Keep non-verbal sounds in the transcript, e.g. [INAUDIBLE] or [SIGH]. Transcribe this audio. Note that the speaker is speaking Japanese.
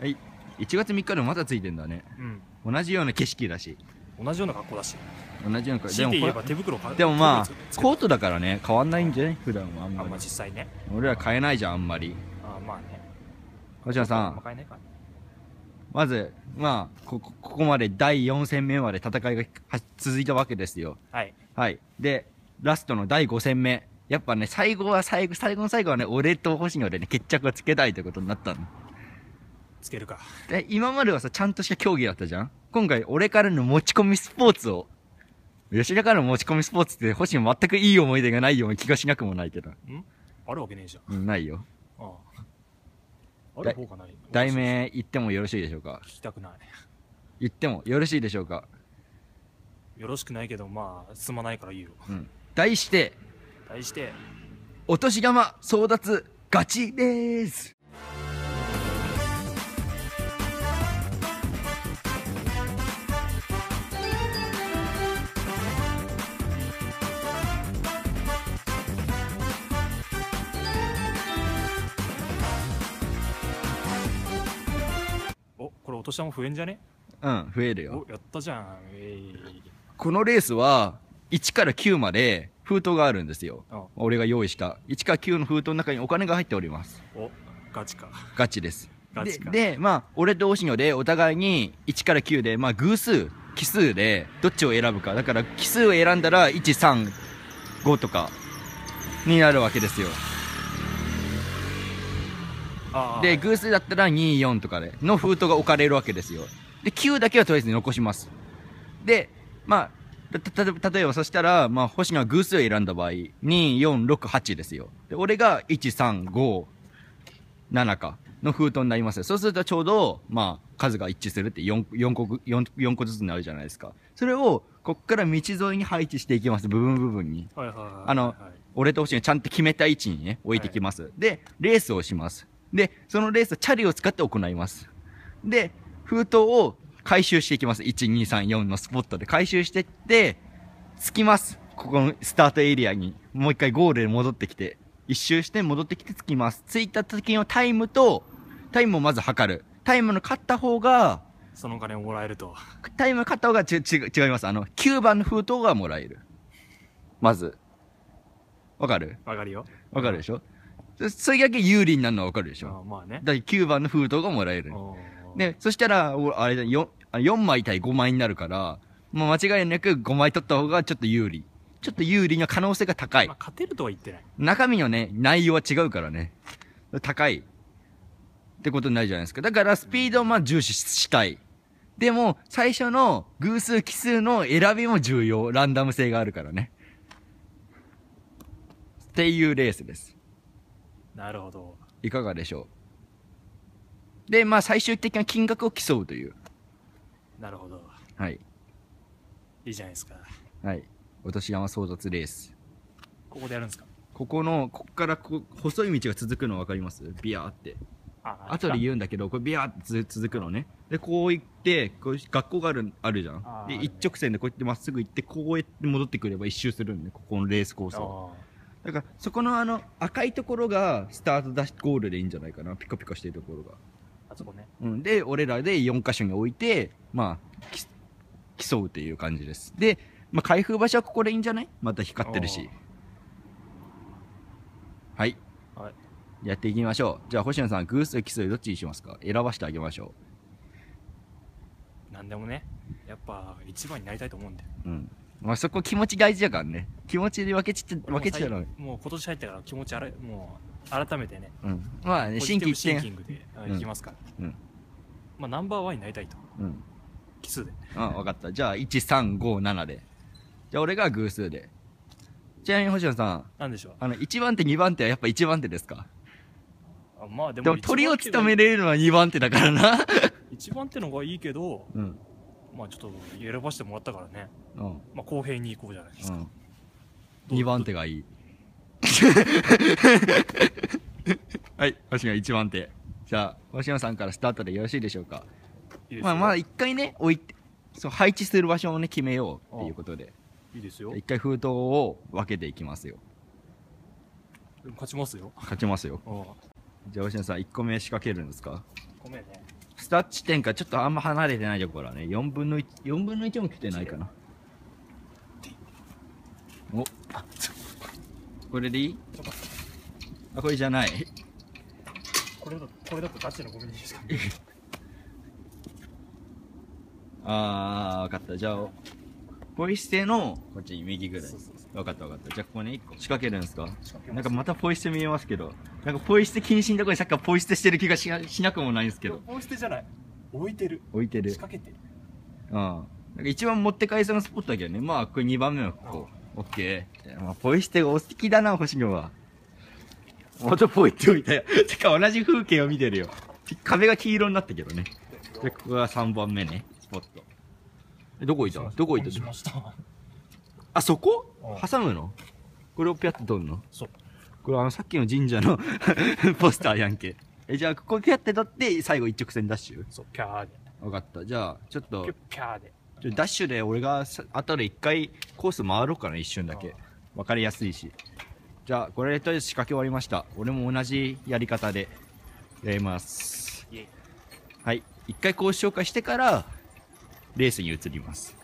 はい1月3日でもまだついてんだね、うん、同じような景色だし同じような格好だし同じような格好でも手袋でもまあコートだからね変わんないんじゃない普段はあんまり、まあ、実際ね俺ら買えないじゃんあんまりあまあね星野さんまずまあこここまで第4戦目まで戦いが続いたわけですよはい、はい、でラストの第5戦目やっぱね最後は最後最後の最後はね俺と星野でね決着をつけたいということになったのつけるか。え、今まではさ、ちゃんとした競技だったじゃん今回、俺からの持ち込みスポーツを。吉田からの持ち込みスポーツって、星に全くいい思い出がないような気がしなくもないけど。んあるわけねえじゃん。うん、ないよ。ああ。ある方がない。題名言ってもよろしいでしょうか聞きたくない。言ってもよろしいでしょうかよろしくないけど、まあ、すまないからいいよ。うん。題して、題して、お年玉争奪ガチでーすこれとし玉増えんじゃねうん増えるよやったじゃんこのレースは1から9まで封筒があるんですよあ俺が用意した1から9の封筒の中にお金が入っておりますおガチかガチですガでチかでまあ俺とシのでお互いに1から9でまあ偶数奇数でどっちを選ぶかだから奇数を選んだら135とかになるわけですよで、偶数だったら2、4とかで、の封筒が置かれるわけですよ。で、9だけはとりあえず残します。で、まあ、た、た、例えばそしたら、まあ、星が偶数を選んだ場合、2、4、6、8ですよ。で、俺が1、3、5、7か、の封筒になります。そうするとちょうど、まあ、数が一致するって4、4個、個ずつになるじゃないですか。それを、こっから道沿いに配置していきます。部分部分に。はいはいはい、はい、あの、俺と星がちゃんと決めた位置にね、置いてきます。はい、で、レースをします。で、そのレースはチャリを使って行います。で、封筒を回収していきます。1、2、3、4のスポットで回収してって、着きます。ここのスタートエリアに。もう一回ゴールで戻ってきて、一周して戻ってきて着きます。着いた時のタイムと、タイムをまず測る。タイムの勝った方が、その金をもらえると。タイム勝った方がち違違います。あの、9番の封筒がもらえる。まず。わかるわかるよ。わかるでしょ、うんそれだけ有利になるのはわかるでしょ。あまあね。だって9番の封筒がもらえる。で、そしたら、あれだ、4, 4枚対5枚になるから、もう間違いなく5枚取った方がちょっと有利。ちょっと有利な可能性が高い。まあ、勝てるとは言ってない。中身のね、内容は違うからね。高い。ってことになるじゃないですか。だから、スピードをまあ重視したい。でも、最初の偶数奇数の選びも重要。ランダム性があるからね。っていうレースです。なるほど。いかがでしょう。で、まあ、最終的な金額を競うという。なるほど。はい。いいじゃないですか。はい。お年玉争奪レース。ここでやるんですかここの、ここからこ細い道が続くの分かりますビアーって。あ後で言うんだけど、これビアーって続くのね。で、こう行って、こう学校がある、あるじゃんで、一直線でこうやってまっすぐ行って、こうやって戻ってくれば一周するんで、ここのレースコースを。だからそこのあの赤いところがスタートダッシュゴールでいいんじゃないかなピコピコしてるところがあそこね、うん、で俺らで4箇所に置いてまあ競うっていう感じですで、まあ、開封場所はここでいいんじゃないまた光ってるしはい、はい、やっていきましょうじゃあ星野さんグースと競いどっちにしますか選ばしてあげましょう何でもねやっぱ一番になりたいと思うんでうんまあそこ気持ち大事やからね。気持ちで分けちって、分けちゃうの。もう今年入ったから気持ちあれ、もう改めてね。うん。まあね、新規シンキングで、いきますから。うん。まあナンバーワンになりたいと。うん。奇数で。うん、分かった。じゃあ、1、3、5、7で。じゃあ俺が偶数で。ちなみに星野さん。なんでしょう。あの、1番手、2番手はやっぱ1番手ですかあまあでも。でも鳥を務めれるのは2番手だからな。1 [LAUGHS] 番手の方がいいけど、うん。まあちょっと選ばせてもらったからね、うん、まあ公平にいこうじゃないですか、うん、2番手がいい [LAUGHS] はいわしが1番手じゃあわしのさんからスタートでよろしいでしょうかまあまだ1回ね置いてそう配置する場所をね決めようっていうことでいいですよ一回封筒を分けていきますよ勝ちますよ勝ちますよじゃあわしのさん1個目仕掛けるんですか1個目ねスタッチ点かちょっとあんま離れてないところはね、4分の1、4分の1も来てないかな。おこれでいいあ、これじゃない。これだこれだとガチのゴミですか、ね、[LAUGHS] ああ、分かった。じゃあ、ポイ捨てのこっち右ぐらい分かった分かったじゃあここね、一個仕掛けるんですかなんかまたポイ捨て見えますけどなんかポイ捨て禁止のところにさっきからポイ捨てしてる気がしなくもないんですけどポイ捨てじゃない置いてる置いてる仕掛けてるうんなんか一番持って帰りそのスポットだけどねまあこれ2番目はここオッケー、まあ、ポイ捨てがお好きだな星野はまたポイっていたよてか同じ風景を見てるよ壁が黄色になったけどねでここが3番目ねスポットどこいたどこいたしたあそこ挟むのこれをピャッて取るのそうこれあのさっきの神社の [LAUGHS] ポスターやんけえじゃあここピャッて取って最後一直線ダッシュそうピャーで分かったじゃあちょっとピャーでダッシュで俺が後で一回コース回ろうかな一瞬だけ分かりやすいしじゃあこれとりあえず仕掛け終わりました俺も同じやり方でやりますはい一回こう紹介してからレースに移ります。